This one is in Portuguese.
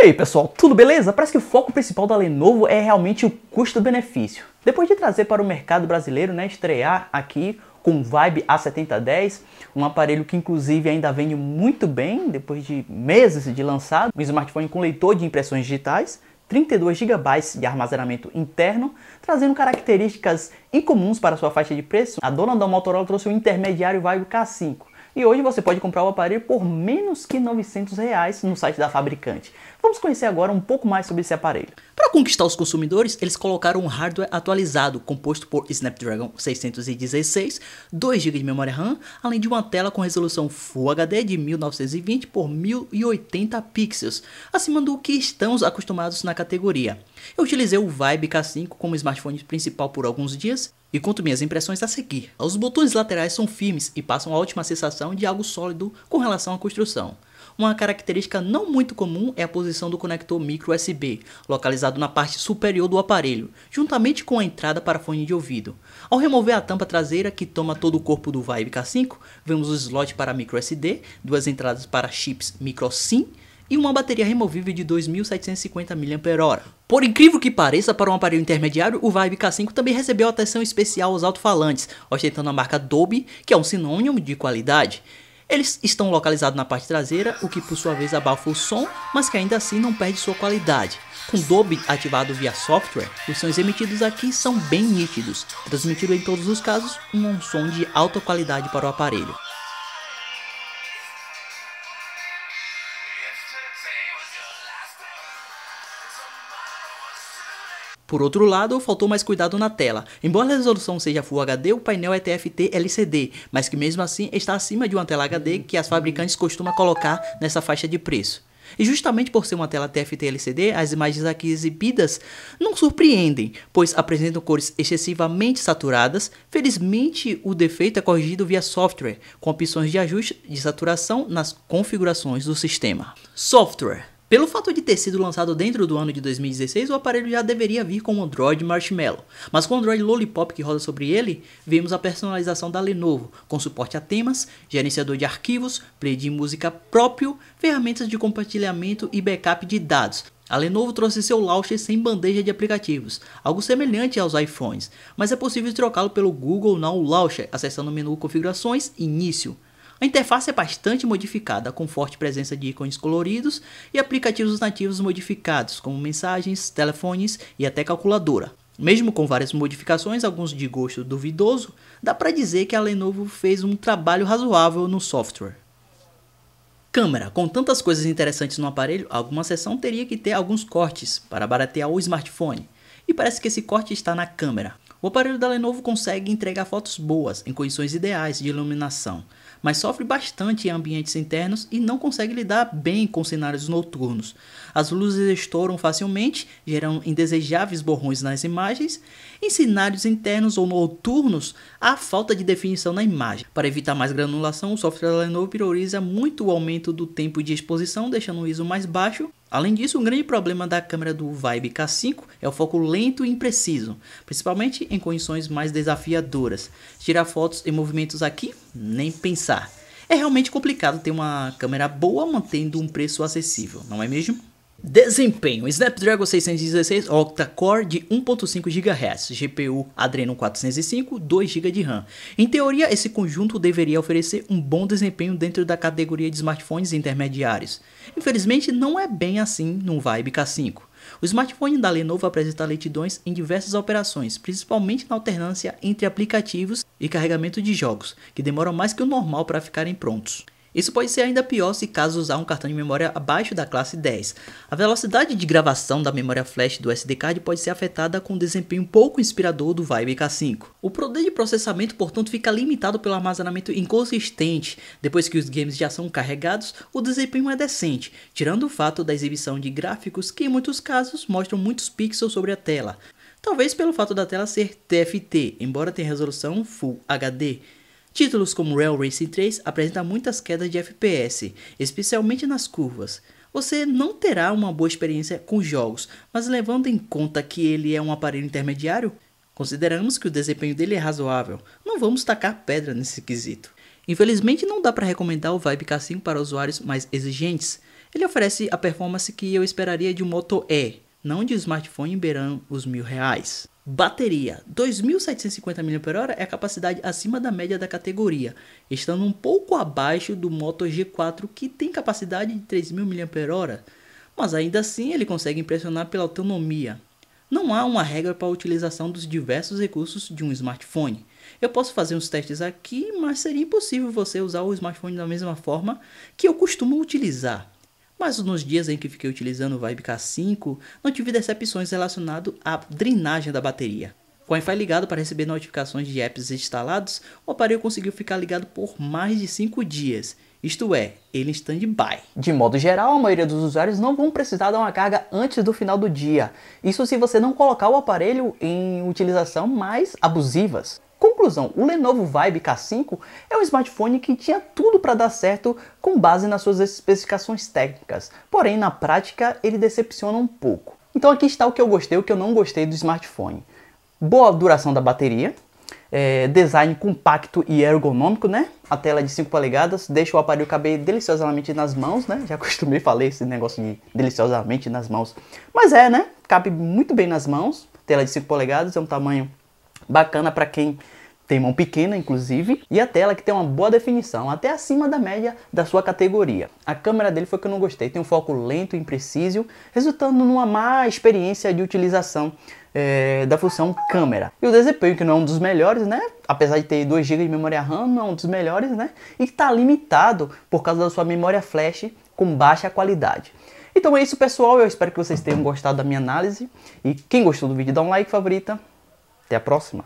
E aí pessoal, tudo beleza? Parece que o foco principal da Lenovo é realmente o custo-benefício. Depois de trazer para o mercado brasileiro, né, estrear aqui com o Vibe A7010, um aparelho que inclusive ainda vende muito bem depois de meses de lançado, um smartphone com leitor de impressões digitais, 32 GB de armazenamento interno, trazendo características incomuns para sua faixa de preço. A dona da Motorola trouxe o intermediário Vibe K5, e hoje você pode comprar o aparelho por menos que 900 reais no site da fabricante. Vamos conhecer agora um pouco mais sobre esse aparelho. Para conquistar os consumidores, eles colocaram um hardware atualizado, composto por Snapdragon 616, 2 GB de memória RAM, além de uma tela com resolução Full HD de 1920 por 1080 pixels, acima do que estamos acostumados na categoria. Eu utilizei o Vibe K5 como smartphone principal por alguns dias e quanto minhas impressões a seguir. Os botões laterais são firmes e passam a ótima sensação de algo sólido com relação à construção. Uma característica não muito comum é a posição do conector micro USB, localizado na parte superior do aparelho, juntamente com a entrada para fone de ouvido. Ao remover a tampa traseira que toma todo o corpo do Vibe K5, vemos o slot para micro SD, duas entradas para chips micro SIM, e uma bateria removível de 2.750 mAh. Por incrível que pareça, para um aparelho intermediário, o Vibe K5 também recebeu atenção especial aos alto-falantes, ostentando a marca Dolby, que é um sinônimo de qualidade. Eles estão localizados na parte traseira, o que por sua vez abafa o som, mas que ainda assim não perde sua qualidade. Com Dolby ativado via software, os sons emitidos aqui são bem nítidos, transmitindo em todos os casos um som de alta qualidade para o aparelho. Por outro lado, faltou mais cuidado na tela. Embora a resolução seja Full HD, o painel é TFT LCD, mas que mesmo assim está acima de uma tela HD que as fabricantes costumam colocar nessa faixa de preço. E justamente por ser uma tela TFT LCD, as imagens aqui exibidas não surpreendem, pois apresentam cores excessivamente saturadas. Felizmente, o defeito é corrigido via software, com opções de ajuste de saturação nas configurações do sistema. Software pelo fato de ter sido lançado dentro do ano de 2016, o aparelho já deveria vir com o Android Marshmallow, mas com o Android Lollipop que roda sobre ele, vemos a personalização da Lenovo, com suporte a temas, gerenciador de arquivos, play de música próprio, ferramentas de compartilhamento e backup de dados, a Lenovo trouxe seu launcher sem bandeja de aplicativos, algo semelhante aos iPhones, mas é possível trocá-lo pelo Google Now Launcher acessando o menu Configurações Início. A interface é bastante modificada, com forte presença de ícones coloridos e aplicativos nativos modificados, como mensagens, telefones e até calculadora. Mesmo com várias modificações, alguns de gosto duvidoso, dá para dizer que a Lenovo fez um trabalho razoável no software. Câmera. Com tantas coisas interessantes no aparelho, alguma sessão teria que ter alguns cortes para baratear o smartphone. E parece que esse corte está na câmera. O aparelho da Lenovo consegue entregar fotos boas, em condições ideais de iluminação, mas sofre bastante em ambientes internos e não consegue lidar bem com cenários noturnos. As luzes estouram facilmente, geram indesejáveis borrões nas imagens. Em cenários internos ou noturnos, há falta de definição na imagem. Para evitar mais granulação, o software da Lenovo prioriza muito o aumento do tempo de exposição, deixando o ISO mais baixo Além disso, um grande problema da câmera do Vibe K5 é o foco lento e impreciso, principalmente em condições mais desafiadoras. Tirar fotos em movimentos aqui, nem pensar. É realmente complicado ter uma câmera boa mantendo um preço acessível, não é mesmo? Desempenho: Snapdragon 616 octa-core de 1.5 GHz, GPU Adreno 405, 2 GB de RAM. Em teoria, esse conjunto deveria oferecer um bom desempenho dentro da categoria de smartphones intermediários. Infelizmente, não é bem assim no Vibe K5. O smartphone da Lenovo apresenta lentidões em diversas operações, principalmente na alternância entre aplicativos e carregamento de jogos, que demoram mais que o normal para ficarem prontos. Isso pode ser ainda pior se caso usar um cartão de memória abaixo da classe 10. A velocidade de gravação da memória flash do SD card pode ser afetada com o um desempenho pouco inspirador do Vibe K5. O poder de processamento, portanto, fica limitado pelo armazenamento inconsistente. Depois que os games já são carregados, o desempenho é decente, tirando o fato da exibição de gráficos que em muitos casos mostram muitos pixels sobre a tela. Talvez pelo fato da tela ser TFT, embora tenha resolução Full HD. Títulos como Rail Racing 3 apresentam muitas quedas de FPS, especialmente nas curvas. Você não terá uma boa experiência com jogos, mas levando em conta que ele é um aparelho intermediário, consideramos que o desempenho dele é razoável. Não vamos tacar pedra nesse quesito. Infelizmente não dá para recomendar o Vibe K5 para usuários mais exigentes. Ele oferece a performance que eu esperaria de um Moto E, não de um smartphone beirando os mil reais. Bateria: 2.750 mAh é a capacidade acima da média da categoria, estando um pouco abaixo do Moto G4 que tem capacidade de 3.000 mAh, mas ainda assim ele consegue impressionar pela autonomia. Não há uma regra para a utilização dos diversos recursos de um smartphone. Eu posso fazer uns testes aqui, mas seria impossível você usar o smartphone da mesma forma que eu costumo utilizar mas nos dias em que fiquei utilizando o Vibe K5, não tive decepções relacionado à drenagem da bateria. Com o Wi-Fi ligado para receber notificações de apps instalados, o aparelho conseguiu ficar ligado por mais de 5 dias, isto é, ele em stand-by. De modo geral, a maioria dos usuários não vão precisar dar uma carga antes do final do dia, isso se você não colocar o aparelho em utilização mais abusivas. Conclusão, o Lenovo Vibe K5 é um smartphone que tinha tudo para dar certo com base nas suas especificações técnicas, porém na prática ele decepciona um pouco. Então aqui está o que eu gostei e o que eu não gostei do smartphone. Boa duração da bateria, é, design compacto e ergonômico, né? A tela de 5 polegadas deixa o aparelho caber deliciosamente nas mãos, né? Já acostumei falar esse negócio de deliciosamente nas mãos. Mas é, né? Cabe muito bem nas mãos, tela de 5 polegadas, é um tamanho bacana para quem tem mão pequena, inclusive, e a tela que tem uma boa definição, até acima da média da sua categoria. A câmera dele foi que eu não gostei, tem um foco lento e impreciso, resultando numa má experiência de utilização é, da função câmera. E o desempenho, que não é um dos melhores, né? Apesar de ter 2 GB de memória RAM, não é um dos melhores, né? E está limitado por causa da sua memória flash com baixa qualidade. Então é isso, pessoal. Eu espero que vocês tenham gostado da minha análise. E quem gostou do vídeo, dá um like, favorita até a próxima!